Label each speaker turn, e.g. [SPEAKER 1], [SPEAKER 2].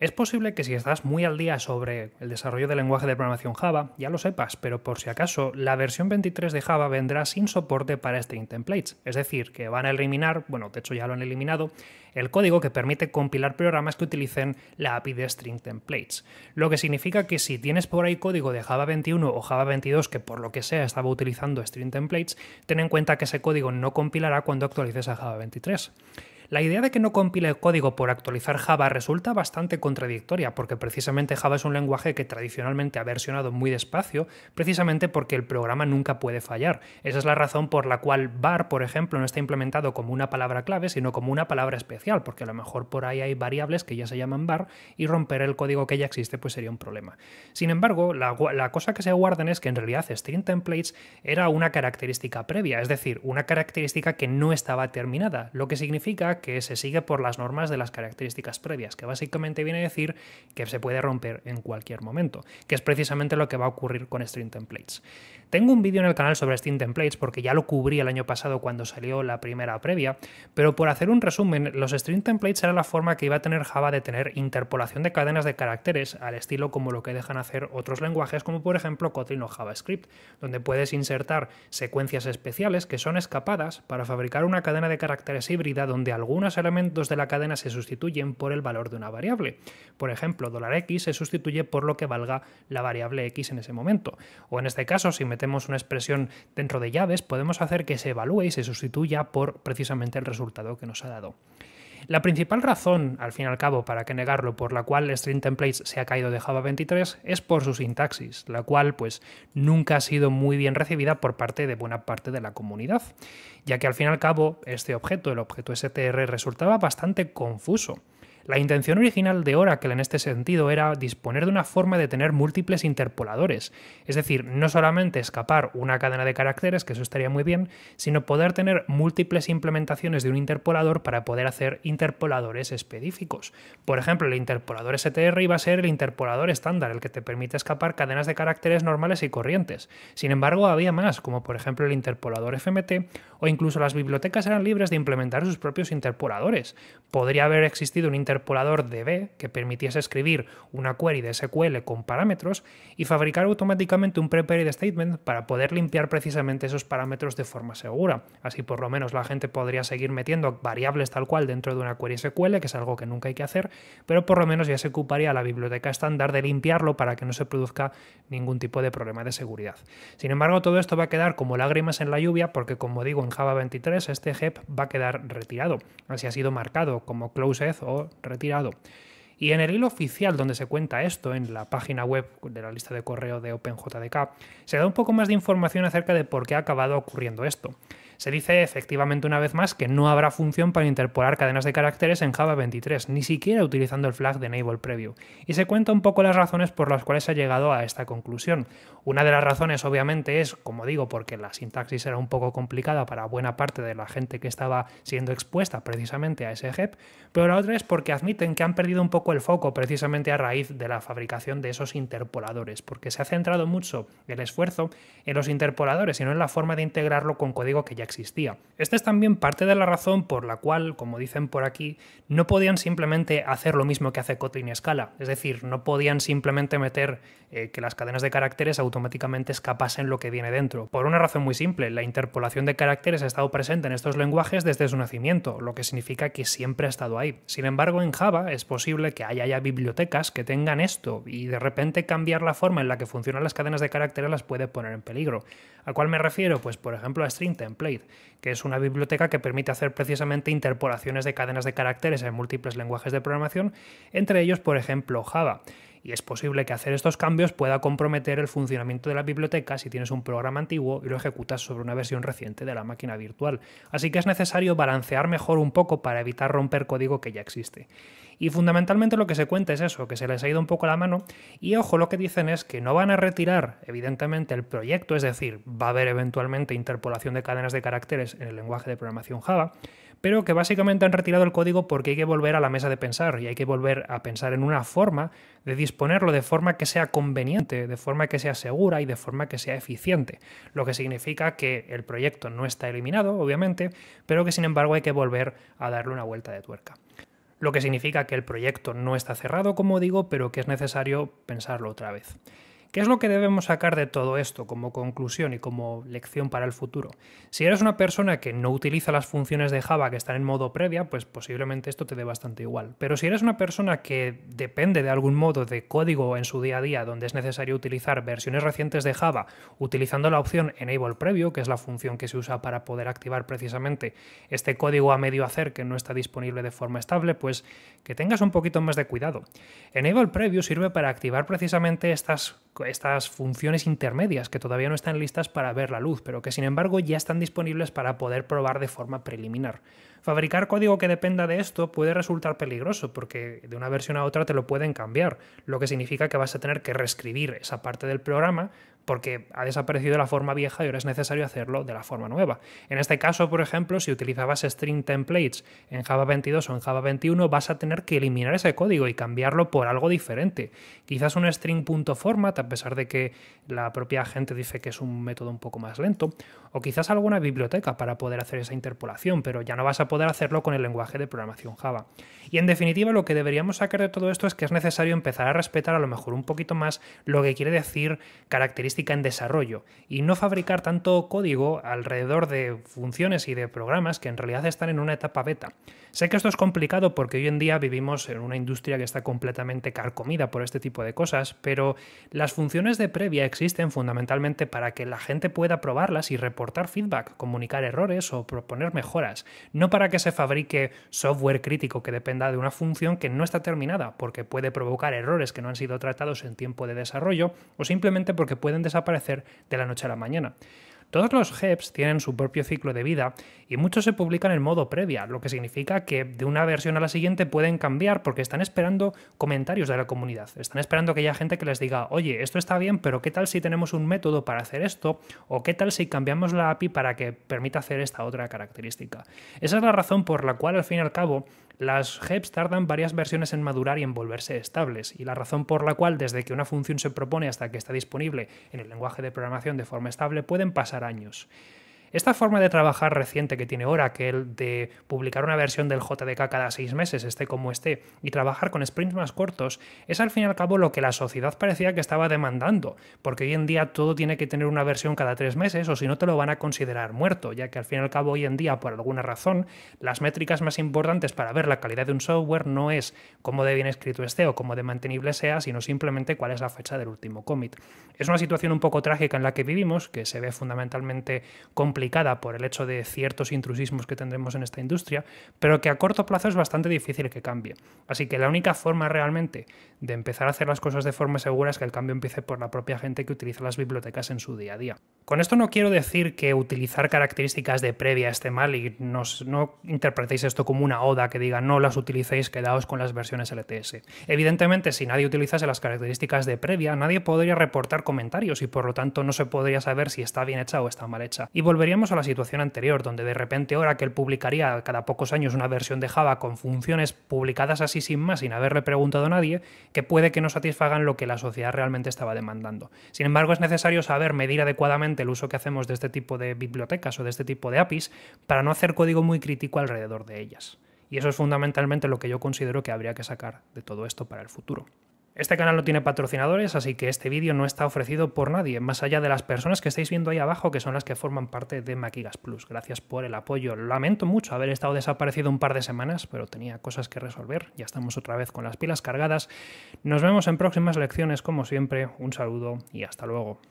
[SPEAKER 1] Es posible que si estás muy al día sobre el desarrollo del lenguaje de programación Java, ya lo sepas, pero por si acaso, la versión 23 de Java vendrá sin soporte para string este templates, es decir, que van a eliminar, bueno, de hecho ya lo han eliminado, el código que permite compilar programas que utilicen la API de string templates. Lo que significa que si tienes por ahí código de Java 21 o Java 22 que por lo que sea estaba utilizando string templates, ten en cuenta que ese código no compilará cuando actualices a Java 23. La idea de que no compile el código por actualizar Java resulta bastante contradictoria, porque precisamente Java es un lenguaje que tradicionalmente ha versionado muy despacio, precisamente porque el programa nunca puede fallar. Esa es la razón por la cual var, por ejemplo, no está implementado como una palabra clave, sino como una palabra especial, porque a lo mejor por ahí hay variables que ya se llaman var y romper el código que ya existe pues sería un problema. Sin embargo, la, cosa que se guardan es que en realidad string templates era una característica previa, es decir, una característica que no estaba terminada, lo que significa que se sigue por las normas de las características previas, que básicamente viene a decir que se puede romper en cualquier momento, que es precisamente lo que va a ocurrir con string templates. Tengo un vídeo en el canal sobre string Templates porque ya lo cubrí el año pasado cuando salió la primera previa, pero por hacer un resumen, los string Templates era la forma que iba a tener Java de tener interpolación de cadenas de caracteres al estilo como lo que dejan hacer otros lenguajes como por ejemplo Kotlin o JavaScript, donde puedes insertar secuencias especiales que son escapadas para fabricar una cadena de caracteres híbrida donde algunos elementos de la cadena se sustituyen por el valor de una variable. Por ejemplo, $x se sustituye por lo que valga la variable x en ese momento. O en este caso, si me tenemos una expresión dentro de llaves, podemos hacer que se evalúe y se sustituya por precisamente el resultado que nos ha dado. La principal razón, al fin y al cabo, para que negarlo, por la cual String Templates se ha caído de Java 23 es por su sintaxis, la cual pues nunca ha sido muy bien recibida por parte de buena parte de la comunidad, ya que al fin y al cabo este objeto, el objeto str, resultaba bastante confuso. La intención original de Oracle en este sentido era disponer de una forma de tener múltiples interpoladores, es decir, no solamente escapar una cadena de caracteres, que eso estaría muy bien, sino poder tener múltiples implementaciones de un interpolador para poder hacer interpoladores específicos. Por ejemplo, el interpolador STR iba a ser el interpolador estándar, el que te permite escapar cadenas de caracteres normales y corrientes. Sin embargo, había más, como por ejemplo el interpolador FMT, o incluso las bibliotecas eran libres de implementar sus propios interpoladores. Podría haber existido un interpolador DB que permitiese escribir una query de SQL con parámetros y fabricar automáticamente un prepared statement para poder limpiar precisamente esos parámetros de forma segura. Así por lo menos la gente podría seguir metiendo variables tal cual dentro de una query SQL, que es algo que nunca hay que hacer, pero por lo menos ya se ocuparía la biblioteca estándar de limpiarlo para que no se produzca ningún tipo de problema de seguridad. Sin embargo, todo esto va a quedar como lágrimas en la lluvia porque, como digo, en Java 23 este HEP va a quedar retirado. Así ha sido marcado como closed o retirado. Y en el hilo oficial donde se cuenta esto, en la página web de la lista de correo de OpenJDK, se da un poco más de información acerca de por qué ha acabado ocurriendo esto. Se dice efectivamente una vez más que no habrá función para interpolar cadenas de caracteres en Java 23, ni siquiera utilizando el flag de Enable Preview. Y se cuenta un poco las razones por las cuales se ha llegado a esta conclusión. Una de las razones obviamente es, como digo, porque la sintaxis era un poco complicada para buena parte de la gente que estaba siendo expuesta precisamente a ese HEP, pero la otra es porque admiten que han perdido un poco el foco precisamente a raíz de la fabricación de esos interpoladores, porque se ha centrado mucho el esfuerzo en los interpoladores y no en la forma de integrarlo con código que ya existía. Esta es también parte de la razón por la cual, como dicen por aquí, no podían simplemente hacer lo mismo que hace Kotlin y Scala, es decir, no podían simplemente meter eh, que las cadenas de caracteres automáticamente escapasen lo que viene dentro. Por una razón muy simple, la interpolación de caracteres ha estado presente en estos lenguajes desde su nacimiento, lo que significa que siempre ha estado ahí. Sin embargo, en Java es posible que haya ya bibliotecas que tengan esto y de repente cambiar la forma en la que funcionan las cadenas de caracteres las puede poner en peligro. ¿A cuál me refiero? Pues por ejemplo a string template que es una biblioteca que permite hacer precisamente interpolaciones de cadenas de caracteres en múltiples lenguajes de programación, entre ellos, por ejemplo, Java. Y es posible que hacer estos cambios pueda comprometer el funcionamiento de la biblioteca si tienes un programa antiguo y lo ejecutas sobre una versión reciente de la máquina virtual. Así que es necesario balancear mejor un poco para evitar romper código que ya existe. Y fundamentalmente lo que se cuenta es eso, que se les ha ido un poco la mano. Y ojo, lo que dicen es que no van a retirar, evidentemente, el proyecto, es decir, va a haber eventualmente interpolación de cadenas de caracteres en el lenguaje de programación Java, pero que básicamente han retirado el código porque hay que volver a la mesa de pensar y hay que volver a pensar en una forma de disponerlo de forma que sea conveniente, de forma que sea segura y de forma que sea eficiente. Lo que significa que el proyecto no está eliminado, obviamente, pero que sin embargo hay que volver a darle una vuelta de tuerca lo que significa que el proyecto no está cerrado, como digo, pero que es necesario pensarlo otra vez. ¿Qué es lo que debemos sacar de todo esto como conclusión y como lección para el futuro? Si eres una persona que no utiliza las funciones de Java que están en modo previa, pues posiblemente esto te dé bastante igual. Pero si eres una persona que depende de algún modo de código en su día a día donde es necesario utilizar versiones recientes de Java utilizando la opción Enable Preview, que es la función que se usa para poder activar precisamente este código a medio hacer que no está disponible de forma estable, pues que tengas un poquito más de cuidado. Enable Preview sirve para activar precisamente estas estas funciones intermedias que todavía no están listas para ver la luz, pero que sin embargo ya están disponibles para poder probar de forma preliminar. Fabricar código que dependa de esto puede resultar peligroso porque de una versión a otra te lo pueden cambiar, lo que significa que vas a tener que reescribir esa parte del programa porque ha desaparecido la forma vieja y ahora es necesario hacerlo de la forma nueva. En este caso, por ejemplo, si utilizabas string templates en Java 22 o en Java 21, vas a tener que eliminar ese código y cambiarlo por algo diferente. Quizás un string.format, a pesar de que la propia gente dice que es un método un poco más lento, o quizás alguna biblioteca para poder hacer esa interpolación, pero ya no vas a poder hacerlo con el lenguaje de programación Java. Y en definitiva lo que deberíamos sacar de todo esto es que es necesario empezar a respetar a lo mejor un poquito más lo que quiere decir característica en desarrollo y no fabricar tanto código alrededor de funciones y de programas que en realidad están en una etapa beta. Sé que esto es complicado porque hoy en día vivimos en una industria que está completamente carcomida por este tipo de cosas, pero las funciones de previa existen fundamentalmente para que la gente pueda probarlas y reportar feedback, comunicar errores o proponer mejoras, no para para que se fabrique software crítico que dependa de una función que no está terminada, porque puede provocar errores que no han sido tratados en tiempo de desarrollo o simplemente porque pueden desaparecer de la noche a la mañana. Todos los HEPs tienen su propio ciclo de vida y muchos se publican en modo previa, lo que significa que de una versión a la siguiente pueden cambiar porque están esperando comentarios de la comunidad, están esperando que haya gente que les diga, oye, esto está bien, pero ¿qué tal si tenemos un método para hacer esto? ¿O qué tal si cambiamos la API para que permita hacer esta otra característica? Esa es la razón por la cual al fin y al cabo las HEPs tardan varias versiones en madurar y en volverse estables, y la razón por la cual desde que una función se propone hasta que está disponible en el lenguaje de programación de forma estable pueden pasar años. Esta forma de trabajar reciente que tiene que el de publicar una versión del JDK cada seis meses, esté como esté, y trabajar con sprints más cortos, es al fin y al cabo lo que la sociedad parecía que estaba demandando, porque hoy en día todo tiene que tener una versión cada tres meses o si no te lo van a considerar muerto, ya que al fin y al cabo hoy en día, por alguna razón, las métricas más importantes para ver la calidad de un software no es cómo de bien escrito esté o cómo de mantenible sea, sino simplemente cuál es la fecha del último commit. Es una situación un poco trágica en la que vivimos, que se ve fundamentalmente complicada por el hecho de ciertos intrusismos que tendremos en esta industria, pero que a corto plazo es bastante difícil que cambie. Así que la única forma realmente de empezar a hacer las cosas de forma segura es que el cambio empiece por la propia gente que utiliza las bibliotecas en su día a día. Con esto no quiero decir que utilizar características de previa esté mal y no, no interpretéis esto como una oda que diga no las utilicéis, quedaos con las versiones LTS. Evidentemente, si nadie utilizase las características de previa, nadie podría reportar comentarios y por lo tanto no se podría saber si está bien hecha o está mal hecha. Y volvería a la situación anterior, donde de repente ahora que él publicaría cada pocos años una versión de Java con funciones publicadas así sin más, sin haberle preguntado a nadie, que puede que no satisfagan lo que la sociedad realmente estaba demandando. Sin embargo, es necesario saber medir adecuadamente el uso que hacemos de este tipo de bibliotecas o de este tipo de APIs para no hacer código muy crítico alrededor de ellas. Y eso es fundamentalmente lo que yo considero que habría que sacar de todo esto para el futuro. Este canal no tiene patrocinadores, así que este vídeo no está ofrecido por nadie, más allá de las personas que estáis viendo ahí abajo, que son las que forman parte de Maquigas Plus. Gracias por el apoyo. Lamento mucho haber estado desaparecido un par de semanas, pero tenía cosas que resolver. Ya estamos otra vez con las pilas cargadas. Nos vemos en próximas lecciones, como siempre. Un saludo y hasta luego.